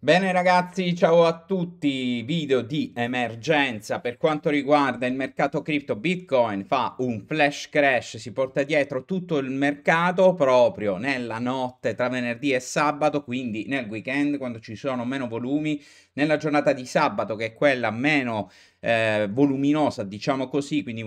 Bene ragazzi, ciao a tutti, video di emergenza per quanto riguarda il mercato cripto Bitcoin fa un flash crash, si porta dietro tutto il mercato proprio nella notte tra venerdì e sabato, quindi nel weekend quando ci sono meno volumi, nella giornata di sabato che è quella meno eh, voluminosa, diciamo così, quindi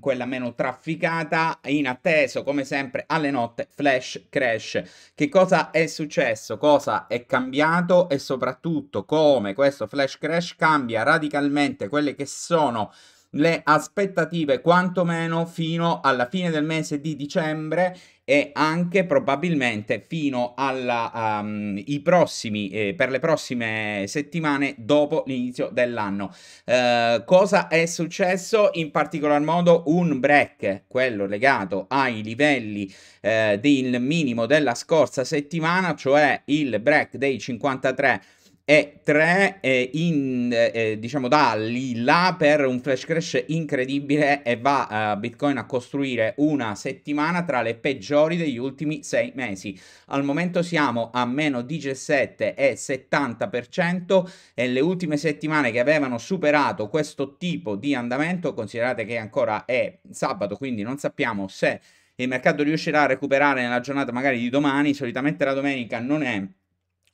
quella meno trafficata, in atteso come sempre alle notte Flash Crash. Che cosa è successo? Cosa è cambiato e soprattutto come questo Flash Crash cambia radicalmente quelle che sono le aspettative quantomeno fino alla fine del mese di dicembre e anche probabilmente fino alla, um, prossimi, eh, per le prossime settimane dopo l'inizio dell'anno. Eh, cosa è successo? In particolar modo un break, quello legato ai livelli eh, del minimo della scorsa settimana, cioè il break dei 53 e 3 eh, in, eh, diciamo da lì là per un flash crash incredibile e va eh, Bitcoin a costruire una settimana tra le peggiori degli ultimi 6 mesi. Al momento siamo a meno 17,70% e le ultime settimane che avevano superato questo tipo di andamento, considerate che ancora è sabato, quindi non sappiamo se il mercato riuscirà a recuperare nella giornata magari di domani, solitamente la domenica non è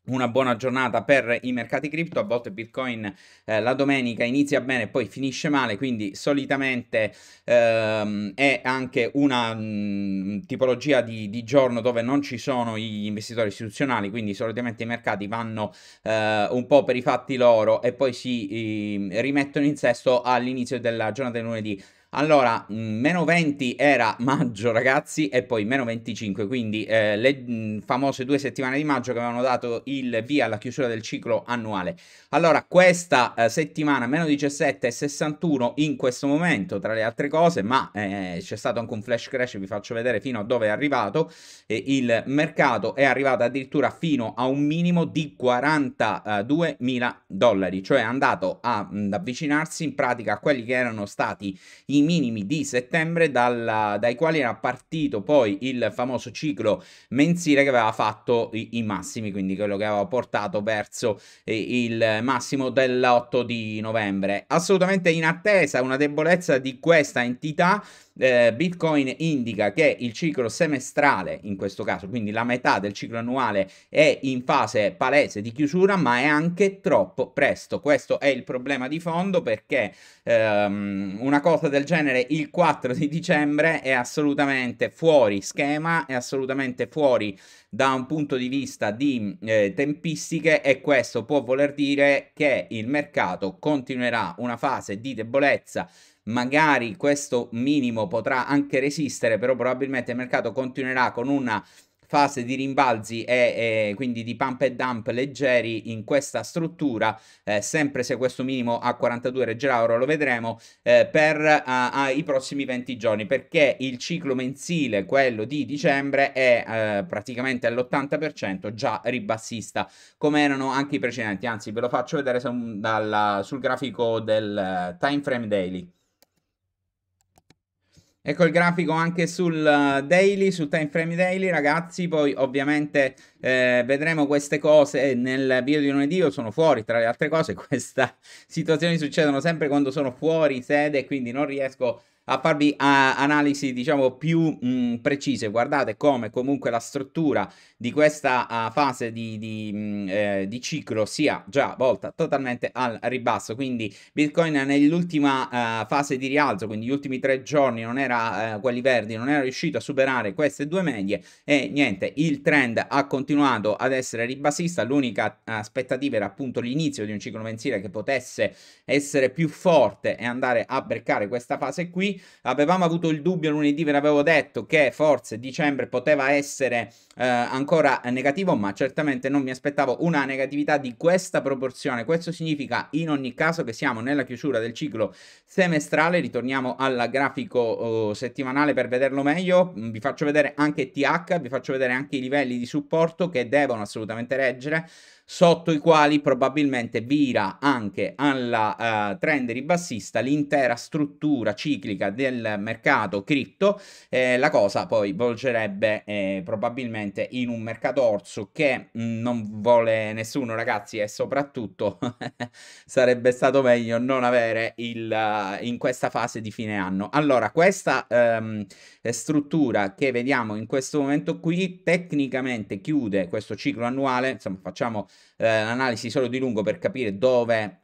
una buona giornata per i mercati cripto, a volte Bitcoin eh, la domenica inizia bene e poi finisce male, quindi solitamente ehm, è anche una mh, mm, tipologia di, di, giorno dove non ci sono gli investitori istituzionali, quindi solitamente i mercati vanno eh, un po' per i fatti loro e poi si eh, rimettono in sesto all'inizio della giornata di lunedì. Allora, mm, meno 20 era maggio, ragazzi, e poi meno 25, quindi eh, le mh, mm, famose due settimane di maggio che avevano dato il via alla chiusura del ciclo annuale. Allora, questa eh, settimana meno 17 e 61 in questo momento, tra le altre cose, ma eh, c'è stato anche un flash crash, vi faccio vedere fino a dove è arrivato. il mercato è arrivato addirittura fino a un minimo di 42 mila dollari, cioè è andato ad mm, avvicinarsi in pratica a quelli che erano stati in minimi di settembre dalla, dai quali era partito poi il famoso ciclo mensile che aveva fatto i, i massimi, quindi quello che aveva portato verso eh, il massimo dell'8 di novembre. Assolutamente in attesa una debolezza di questa entità eh, Bitcoin indica che il ciclo semestrale, in questo caso, quindi la metà del ciclo annuale, è in fase palese di chiusura, ma è anche troppo presto. Questo è il problema di fondo perché ehm, una cosa del genere il 4 di dicembre è assolutamente fuori schema, è assolutamente fuori da un punto di vista di eh, tempistiche e questo può voler dire che il mercato continuerà una fase di debolezza magari questo minimo potrà anche resistere, però probabilmente il mercato continuerà con una fase di rimbalzi e, e, quindi di pump e dump leggeri in questa struttura, eh, sempre se questo minimo a 42 reggerà, ora lo vedremo, eh, per uh, i prossimi 20 giorni, perché il ciclo mensile, quello di dicembre, è uh, praticamente all'80% già ribassista, come erano anche i precedenti, anzi ve lo faccio vedere un, dalla, sul grafico del uh, time frame daily. Ecco il grafico anche sul eh, daily, sul time frame daily, ragazzi. Poi ovviamente eh, vedremo queste cose eh, nel video di lunedì. Io sono fuori, tra le altre cose, queste situazioni succedono sempre quando sono fuori sede, quindi non riesco a farvi uh, analisi diciamo più mh, mm, precise guardate come comunque la struttura di questa uh, fase di, di, mh, mm, eh, di, ciclo sia già volta totalmente al ribasso quindi bitcoin nell'ultima uh, fase di rialzo quindi gli ultimi tre giorni non era era, eh, quelli verdi, non era riuscito a superare queste due medie e niente, il trend ha continuato ad essere ribassista, l'unica aspettativa era appunto l'inizio di un ciclo mensile che potesse essere più forte e andare a breccare questa fase qui. Avevamo avuto il dubbio lunedì, ve l'avevo detto, che forse dicembre poteva essere eh, ancora negativo, ma certamente non mi aspettavo una negatività di questa proporzione. Questo significa in ogni caso che siamo nella chiusura del ciclo semestrale, ritorniamo al grafico oh, settimanale per vederlo meglio, mm, vi faccio vedere anche TH, vi faccio vedere anche i livelli di supporto che devono assolutamente reggere sotto i quali probabilmente vira anche alla uh, trend ribassista l'intera struttura ciclica del mercato cripto. Eh, la cosa poi volgerebbe eh, probabilmente in un mercato orso che mh, mm, non vuole nessuno, ragazzi, e soprattutto sarebbe stato meglio non avere il, uh, in questa fase di fine anno. Allora, questa um, struttura che vediamo in questo momento qui tecnicamente chiude questo ciclo annuale, insomma facciamo eh, l'analisi solo di lungo per capire dove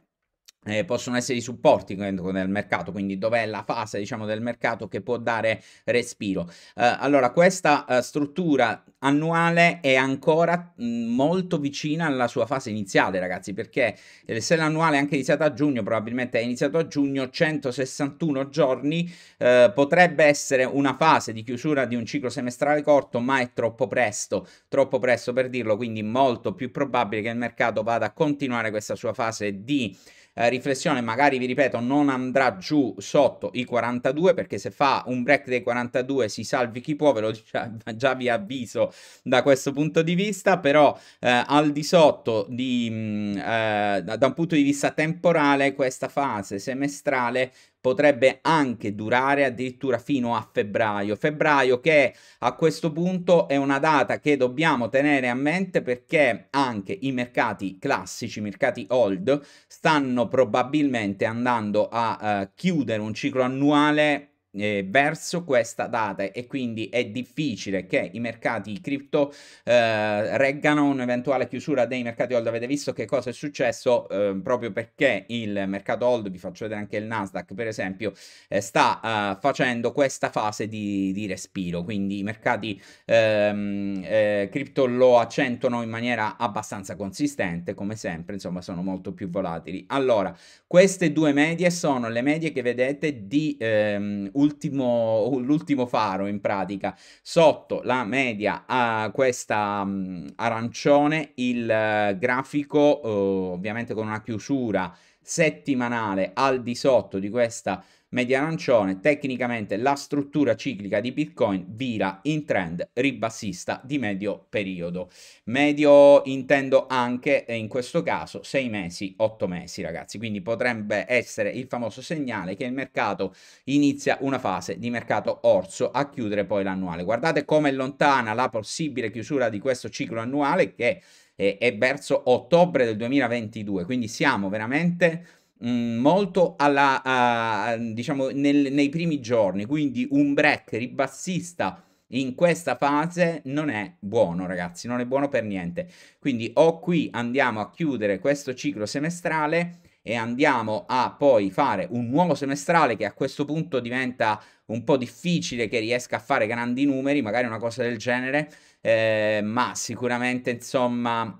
eh, possono essere i supporti nel mercato, quindi dov'è la fase diciamo del mercato che può dare respiro. Eh, allora questa eh, struttura annuale è ancora molto vicina alla sua fase iniziale, ragazzi, perché se l'annuale è anche iniziata a giugno, probabilmente è iniziato a giugno, 161 giorni, eh, potrebbe essere una fase di chiusura di un ciclo semestrale corto, ma è troppo presto, troppo presto per dirlo, quindi molto più probabile che il mercato vada a continuare questa sua fase di eh, riflessione, magari vi ripeto, non andrà giù sotto i 42 perché se fa un break dei 42 si salvi chi può, ve lo già, già vi avviso da questo punto di vista, però eh, al di sotto di, mh, mm, eh, da, un punto di vista temporale questa fase semestrale potrebbe anche durare addirittura fino a febbraio. Febbraio che a questo punto è una data che dobbiamo tenere a mente perché anche i mercati classici, i mercati old, stanno probabilmente andando a eh, chiudere un ciclo annuale eh, verso questa data e quindi è difficile che i mercati cripto eh, reggano un'eventuale chiusura dei mercati hold. Avete visto che cosa è successo eh, proprio perché il mercato hold, vi faccio vedere anche il Nasdaq per esempio, eh, sta eh, facendo questa fase di, di respiro, quindi i mercati ehm, eh, cripto lo accentuano in maniera abbastanza consistente come sempre, insomma sono molto più volatili. Allora, queste due medie sono le medie che vedete di ehm, ultimo, l'ultimo faro in pratica, sotto la media a questa um, arancione, il uh, grafico uh, ovviamente con una chiusura settimanale al di sotto di questa media arancione, tecnicamente la struttura ciclica di Bitcoin vira in trend ribassista di medio periodo. Medio intendo anche eh, in questo caso 6 mesi, 8 mesi ragazzi, quindi potrebbe essere il famoso segnale che il mercato inizia una fase di mercato orso a chiudere poi l'annuale. Guardate come è lontana la possibile chiusura di questo ciclo annuale che è verso ottobre del 2022, quindi siamo veramente Mm, molto alla, a, diciamo, nel, nei primi giorni, quindi un break ribassista in questa fase non è buono ragazzi, non è buono per niente. Quindi o qui andiamo a chiudere questo ciclo semestrale e andiamo a poi fare un nuovo semestrale che a questo punto diventa un po' difficile che riesca a fare grandi numeri, magari una cosa del genere, eh, ma sicuramente insomma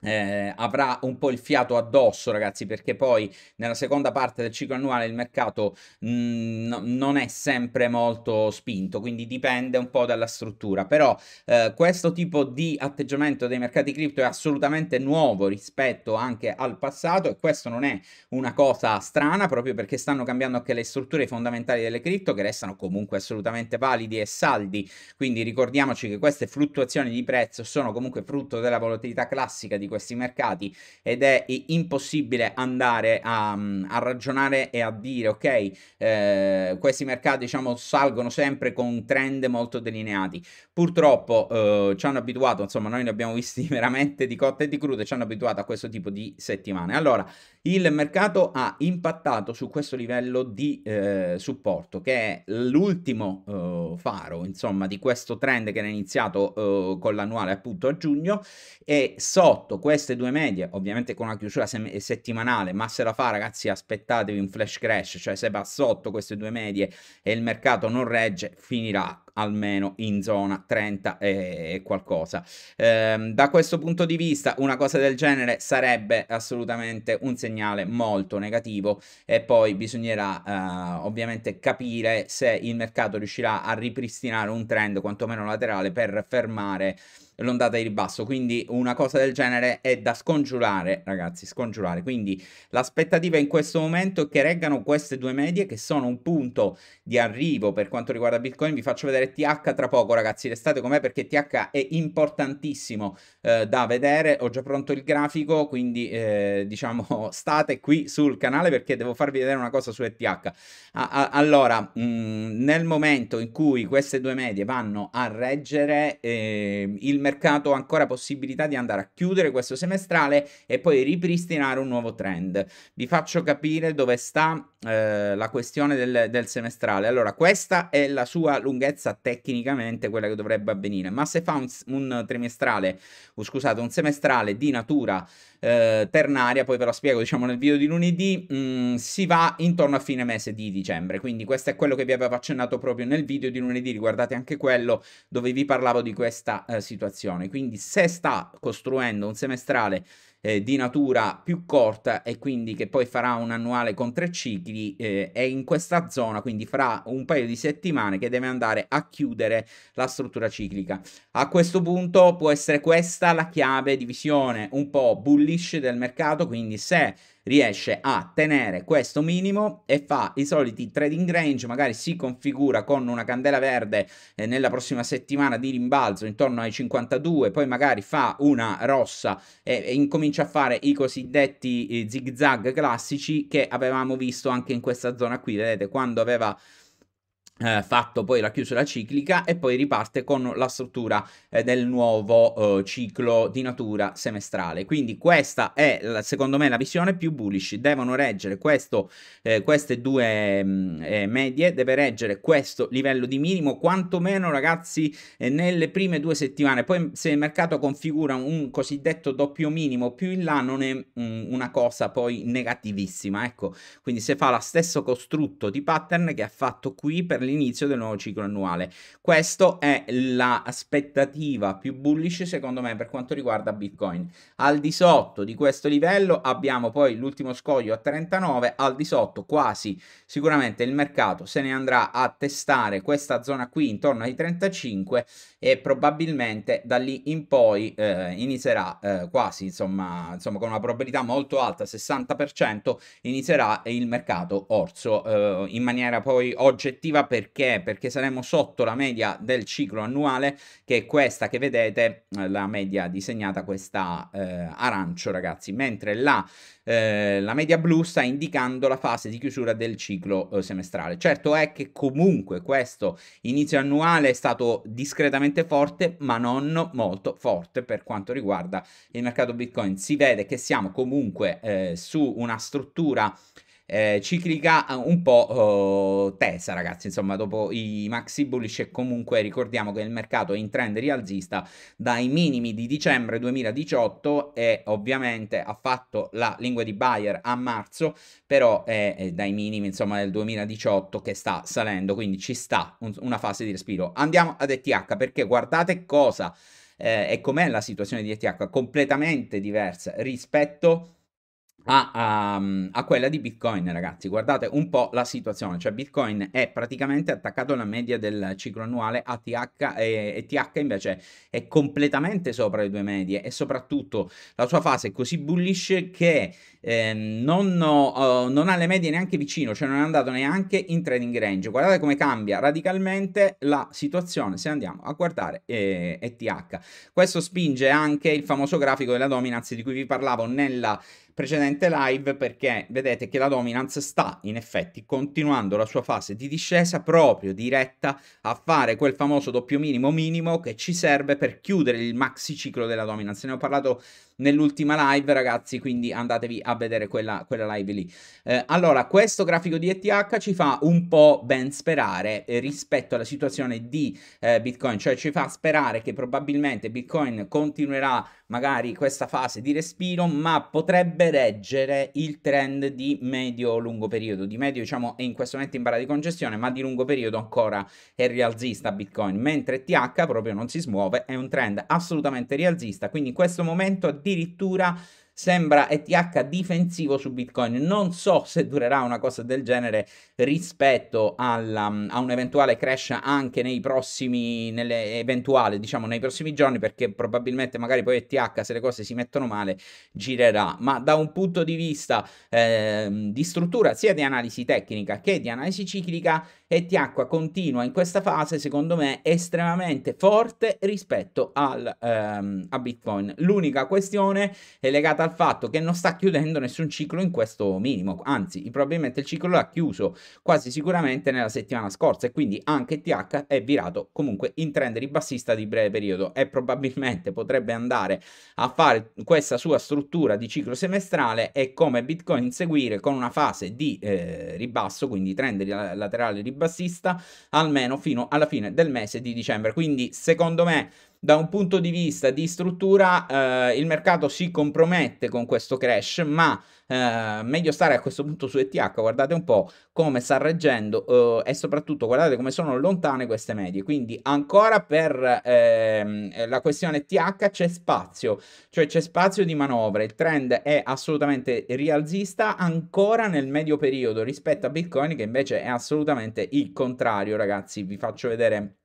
eh, avrà un po' il fiato addosso, ragazzi, perché poi nella seconda parte del ciclo annuale il mercato mh, mm, non è sempre molto spinto, quindi dipende un po' dalla struttura. Però eh, questo tipo di atteggiamento dei mercati cripto è assolutamente nuovo rispetto anche al passato e questo non è una cosa strana, proprio perché stanno cambiando anche le strutture fondamentali delle cripto che restano comunque assolutamente validi e saldi. Quindi ricordiamoci che queste fluttuazioni di prezzo sono comunque frutto della volatilità classica di questi mercati ed è impossibile andare a, mm, a ragionare e a dire ok, eh, questi mercati diciamo salgono sempre con trend molto delineati. Purtroppo eh, ci hanno abituato, insomma noi ne abbiamo visti veramente di cotta e di crude, ci hanno abituato a questo tipo di settimane. Allora, il mercato ha impattato su questo livello di eh, supporto che è l'ultimo eh, faro insomma di questo trend che era iniziato eh, con l'annuale appunto a giugno e sotto conto queste due medie, ovviamente con una chiusura sem- settimanale, ma se la fa ragazzi aspettatevi un flash crash, cioè se va sotto queste due medie e il mercato non regge, finirà almeno in zona 30 e qualcosa. Ehm, da questo punto di vista una cosa del genere sarebbe assolutamente un segnale molto negativo e poi bisognerà eh, ovviamente capire se il mercato riuscirà a ripristinare un trend quantomeno laterale per fermare l'ondata di ribasso, quindi una cosa del genere è da scongiurare, ragazzi, scongiurare. Quindi l'aspettativa in questo momento è che reggano queste due medie che sono un punto di arrivo per quanto riguarda Bitcoin. Vi faccio vedere TH tra poco, ragazzi, restate con me perché TH è importantissimo eh, da vedere. Ho già pronto il grafico, quindi eh, diciamo state qui sul canale perché devo farvi vedere una cosa su ETH. A a allora, mh, mm, nel momento in cui queste due medie vanno a reggere, eh, il mercato mercato ancora possibilità di andare a chiudere questo semestrale e poi ripristinare un nuovo trend. Vi faccio capire dove sta eh, la questione del, del, semestrale. Allora, questa è la sua lunghezza tecnicamente, quella che dovrebbe avvenire, ma se fa un, un trimestrale, oh, scusate, un semestrale di natura eh, ternaria, poi ve lo spiego diciamo nel video di lunedì, mh, mm, si va intorno a fine mese di dicembre, quindi questo è quello che vi avevo accennato proprio nel video di lunedì, riguardate anche quello dove vi parlavo di questa eh, situazione. Quindi se sta costruendo un semestrale eh, di natura più corta e quindi che poi farà un annuale con tre cicli, eh, è in questa zona, quindi fra un paio di settimane che deve andare a chiudere la struttura ciclica. A questo punto può essere questa la chiave di visione un po' bullish del mercato, quindi se riesce a tenere questo minimo e fa i soliti trading range, magari si configura con una candela verde eh, nella prossima settimana di rimbalzo intorno ai 52, poi magari fa una rossa e, e incomincia a fare i cosiddetti eh, zig classici che avevamo visto anche in questa zona qui, vedete quando aveva eh, fatto poi la chiusura ciclica e poi riparte con la struttura eh, del nuovo eh, ciclo di natura semestrale. Quindi questa è secondo me la visione più bullish, devono reggere questo, eh, queste due mh, mm, eh, medie, deve reggere questo livello di minimo quantomeno ragazzi eh, nelle prime due settimane, poi mm, se il mercato configura un cosiddetto doppio minimo più in là non è mh, mm, una cosa poi negativissima, ecco, quindi se fa lo stesso costrutto di pattern che ha fatto qui per all'inizio del nuovo ciclo annuale. Questa è l'aspettativa più bullish secondo me per quanto riguarda Bitcoin. Al di sotto di questo livello abbiamo poi l'ultimo scoglio a 39, al di sotto quasi sicuramente il mercato se ne andrà a testare questa zona qui intorno ai 35 e probabilmente da lì in poi eh, inizierà eh, quasi insomma, insomma con una probabilità molto alta 60% inizierà il mercato orso eh, in maniera poi oggettiva per perché? Perché saremo sotto la media del ciclo annuale che è questa che vedete, eh, la media disegnata questa eh, arancio ragazzi, mentre la, eh, la, media blu sta indicando la fase di chiusura del ciclo eh, semestrale. Certo è che comunque questo inizio annuale è stato discretamente forte ma non molto forte per quanto riguarda il mercato Bitcoin. Si vede che siamo comunque eh, su una struttura eh, ciclica eh, un po' eh, tesa, ragazzi. Insomma, dopo i maxi bullish e comunque ricordiamo che il mercato è in trend rialzista dai minimi di dicembre 2018 e ovviamente ha fatto la lingua di Bayer a marzo, però è dai minimi insomma del 2018 che sta salendo, quindi ci sta un, una fase di respiro. Andiamo ad ETH perché guardate cosa eh, e com'è la situazione di ETH, completamente diversa rispetto a, um, a, quella di Bitcoin, ragazzi. Guardate un po' la situazione, cioè Bitcoin è praticamente attaccato alla media del ciclo annuale ATH e, e TH invece è completamente sopra le due medie e soprattutto la sua fase è così bullish che eh, non, ho, uh, non, ha le medie neanche vicino, cioè non è andato neanche in trading range. Guardate come cambia radicalmente la situazione se andiamo a guardare eh, ETH. Questo spinge anche il famoso grafico della dominance di cui vi parlavo nella precedente live perché vedete che la dominance sta in effetti continuando la sua fase di discesa proprio diretta a fare quel famoso doppio minimo minimo che ci serve per chiudere il maxi ciclo della dominance. Ne ho parlato nell'ultima live, ragazzi, quindi andatevi a vedere quella, quella live lì. Eh, allora, questo grafico di ETH ci fa un po' ben sperare eh, rispetto alla situazione di eh, Bitcoin, cioè ci fa sperare che probabilmente Bitcoin continuerà magari questa fase di respiro, ma potrebbe reggere il trend di medio-lungo periodo. Di medio, diciamo, è in questo momento in barra di congestione, ma di lungo periodo ancora è rialzista Bitcoin, mentre TH proprio non si smuove, è un trend assolutamente rialzista, quindi in questo momento addirittura addirittura sembra ETH difensivo su Bitcoin. Non so se durerà una cosa del genere rispetto alla, mm, a un eventuale crash anche nei prossimi, diciamo, nei prossimi giorni, perché probabilmente magari poi ETH, se le cose si mettono male, girerà. Ma da un punto di vista eh, di struttura sia di analisi tecnica che di analisi ciclica, e Tiacqua continua in questa fase, secondo me, estremamente forte rispetto al, ehm, a Bitcoin. L'unica questione è legata al fatto che non sta chiudendo nessun ciclo in questo minimo, anzi, probabilmente il ciclo l'ha chiuso quasi sicuramente nella settimana scorsa e quindi anche TH è virato comunque in trend ribassista di breve periodo e probabilmente potrebbe andare a fare questa sua struttura di ciclo semestrale e come Bitcoin seguire con una fase di eh, ribasso, quindi trend laterale ribassista bassista almeno fino alla fine del mese di dicembre. Quindi secondo me da un punto di vista di struttura eh, il mercato si compromette con questo crash, ma eh, meglio stare a questo punto su ETH, guardate un po' come sta reggendo eh, e soprattutto guardate come sono lontane queste medie, quindi ancora per ehm, la questione ETH c'è spazio, cioè c'è spazio di manovra, il trend è assolutamente rialzista ancora nel medio periodo rispetto a Bitcoin che invece è assolutamente il contrario ragazzi, vi faccio vedere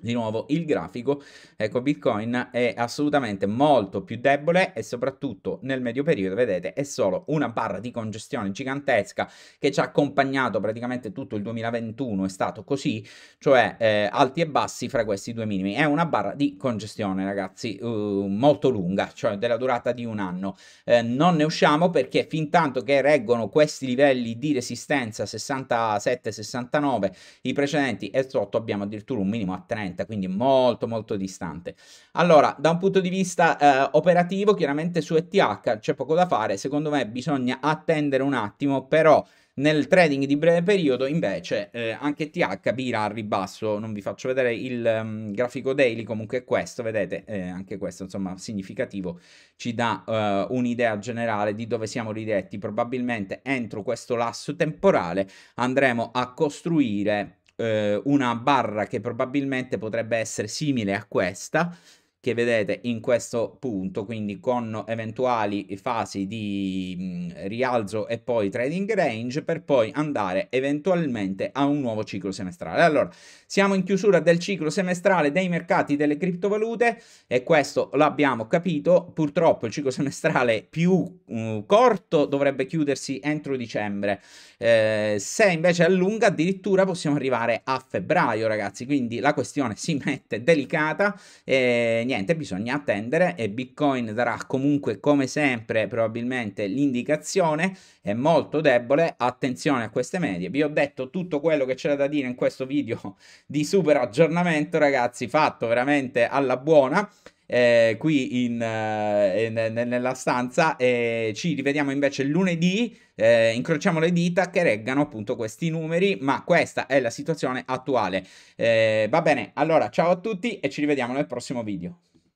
di nuovo il grafico, ecco Bitcoin è assolutamente molto più debole e soprattutto nel medio periodo, vedete, è solo una barra di congestione gigantesca che ci ha accompagnato praticamente tutto il 2021, è stato così, cioè eh, alti e bassi fra questi due minimi. È una barra di congestione, ragazzi, uh, molto lunga, cioè della durata di un anno. Eh, non ne usciamo perché fin tanto che reggono questi livelli di resistenza 67-69, i precedenti e sotto abbiamo addirittura un minimo a 30 30, quindi molto molto distante. Allora, da un punto di vista eh, operativo, chiaramente su ETH c'è poco da fare, secondo me bisogna attendere un attimo, però nel trading di breve periodo invece eh, anche TH vira al ribasso, non vi faccio vedere il um, grafico daily, comunque questo, vedete, eh, anche questo insomma significativo, ci dà uh, un'idea generale di dove siamo ridetti, probabilmente entro questo lasso temporale andremo a costruire eh, una barra che probabilmente potrebbe essere simile a questa che vedete in questo punto, quindi con eventuali fasi di mh, rialzo e poi trading range per poi andare eventualmente a un nuovo ciclo semestrale. Allora, siamo in chiusura del ciclo semestrale dei mercati delle criptovalute e questo l'abbiamo capito, purtroppo il ciclo semestrale più mh, corto dovrebbe chiudersi entro dicembre. Eh, se invece allunga addirittura possiamo arrivare a febbraio, ragazzi, quindi la questione si mette delicata e niente, bisogna attendere e Bitcoin darà comunque come sempre probabilmente l'indicazione, è molto debole, attenzione a queste medie. Vi ho detto tutto quello che c'era da dire in questo video di super aggiornamento ragazzi, fatto veramente alla buona eh, qui in, eh, eh nella stanza e ci rivediamo invece lunedì, eh, incrociamo le dita che reggano appunto questi numeri, ma questa è la situazione attuale. Eh, va bene, allora ciao a tutti e ci rivediamo nel prossimo video.